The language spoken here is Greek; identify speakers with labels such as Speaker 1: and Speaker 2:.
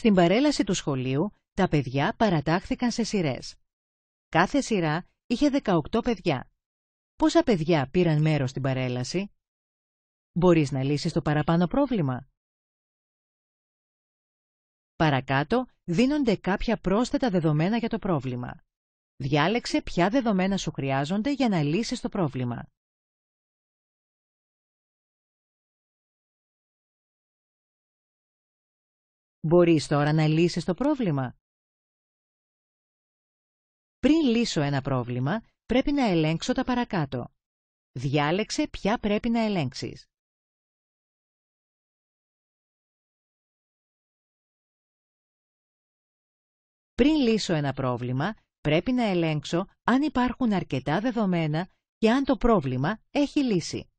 Speaker 1: Στην παρέλαση του σχολείου, τα παιδιά παρατάχθηκαν σε σειρές. Κάθε σειρά είχε 18 παιδιά. Πόσα παιδιά πήραν μέρος στην παρέλαση? Μπορείς να λύσεις το παραπάνω πρόβλημα. Παρακάτω δίνονται κάποια πρόσθετα δεδομένα για το πρόβλημα. Διάλεξε ποια δεδομένα σου χρειάζονται για να λύσεις το πρόβλημα. Μπορείς τώρα να λύσεις το πρόβλημα. Πριν λύσω ένα πρόβλημα, πρέπει να ελέγξω τα παρακάτω. Διάλεξε ποια πρέπει να ελέγξεις. Πριν λύσω ένα πρόβλημα, πρέπει να ελέγξω αν υπάρχουν αρκετά δεδομένα και αν το πρόβλημα έχει λύσει.